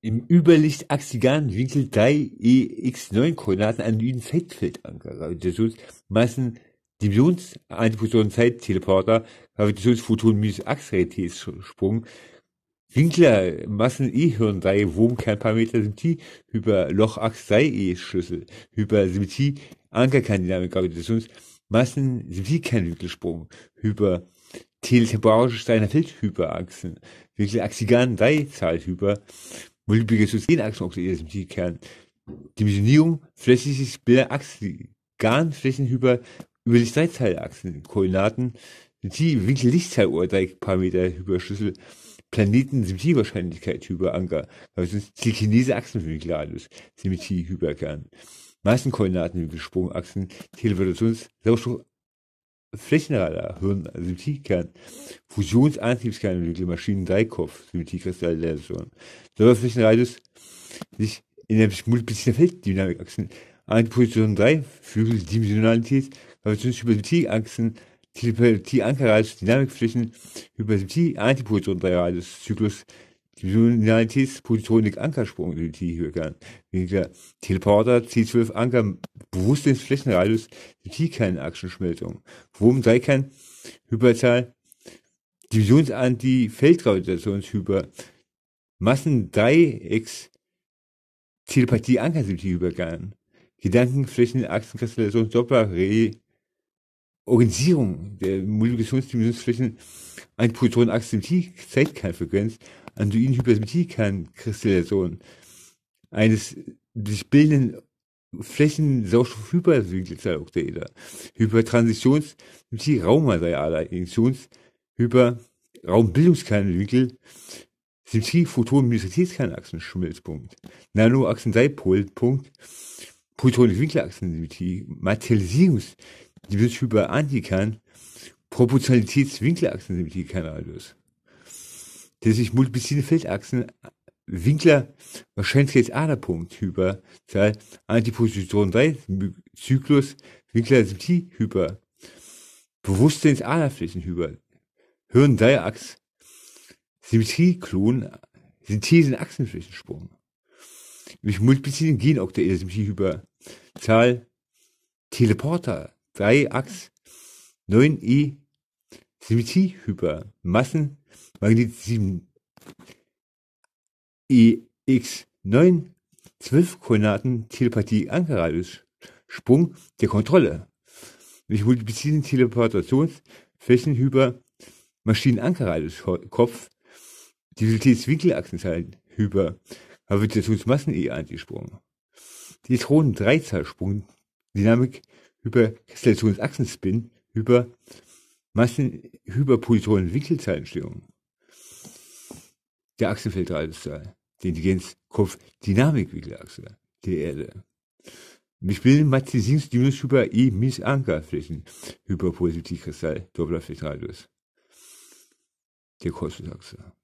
Im überlichtachsigalen Winkel drei EX9-Koordinaten an den Zeitfeldanker, Gravitation, Massen, Divisions, Antiposition, Zeit, Teleporter, Gravitationsfoton, minus Achsraritätssprung, Winkler, Massen E-Hirn 3, Wurmkernparameter Symmetrie, über Lochachs 3 E-Schlüssel, über Symmetrie, Ankerkerndynamik, Gravitations, Massen, Symmetriekernwinkelsprung, über teletemporarische Steiner Feldhyperachsen, Axigan 3 Zahlhyper, multiplikations genachsen e Kern. Dimensionierung flächliches Bilderachsen, Garnflächenhyper über die Dreizeilachsen, Koordinaten, Symmetrie, Winkel, Lichtzahl, drei Parameter, Hyperschlüssel, Planeten, Symmetrie, Symmetriewahrscheinlichkeit, Hyperanker, Telekinese, Achsenwinkelradius, Symmetrie, Hyperkern, Massenkoordinaten, Winkelsprungachsen, Teleportations, Sauerstoff, Flächenradar, Hirn, Synthetikkern, Fusionsantriebskern, Maschinen, Dreikopf, Synthetikkristallisation. Server Flächenradius sich in der multiplizierten Felddynamikachsen, Antiposition 3, Flügel, Dimensionalität, Gravitationshypersymptieachsen, Telepathie, Ankerradius, Dynamikflächen, über Hypersymptie, Antiposition 3 Radius, Zyklus, Unities Positronik Ankersprung in die t Der Teleporter C12 Anker bewusst ins Flächenradius der T-Kern-Achsenschmelzung. Worum Dreikern Hyperzahl divisions Divisionsanti-Feldgravitationshyper Massendreiecks Telepathie anker Ankersymmetrie-Übergang. Gedankenflächen kristallisation Doppler-Re Organisierung der Multiplikationsdimensionsflächen ein Protonachsen T-Zeitkernfrequenz Anduin-Hypermetikern also Kristallisation eines sich bildenden Flächen-Sauerstoff-Hypersignalzeiloxaeder, Hypertransitions-, Symmetrie-Raumaterialer, Injektions-, Hyper-, Raumbildungskernwinkel, Symmetrie, Photon, Minusqualitätskernachsen, Schimmelspunkt, Nanoachsen, Dipolpunkt, Proton-Winkelachsen, Symmetrie, Materialisierungs-, Hyper-Antikern, Proportionalitäts-Winkelachsen, Symmetrie, Kernradius der sich multiplizierende Feldachsen äh, Winkler wahrscheinlich Wahrscheinlichkeit Aderpunkt Hyper Zahl Antiposition 3 Zyklus Winkler Symmetrie Hyper Bewusstseins Aderflächen Hyper Hirn Dreiachs Symmetrie Klon Synthesen Achsenflächensprung durch multiplizierenden Genoktaeder Symmetrie Hyper Zahl Teleporter 3 Achs 9e Symmetrie Hyper Massen Magnet 7 EX9 12 Koordinaten Telepathie Ankerradius Sprung der Kontrolle durch multiplizierten Teleportations Flächenhyper Maschinenankerradius Kopf Divisitätswinkelachsenteil über Gravitationsmassen E angesprungen. Elektronen Dreizahlsprung Dynamik über Kristallationsachsenspin Hyper Massen Hyperpositionen Winkelzahlenstellung der Achsenfeldradial, die Intelligenz-Kopf-Dynamikwinkelachse dynamik der Erde. Wir spielen Matisierungsdimens über E mis Ankerflächen, Hyperpositivkristall, Dopplerfeldradius, der Kosmosachse.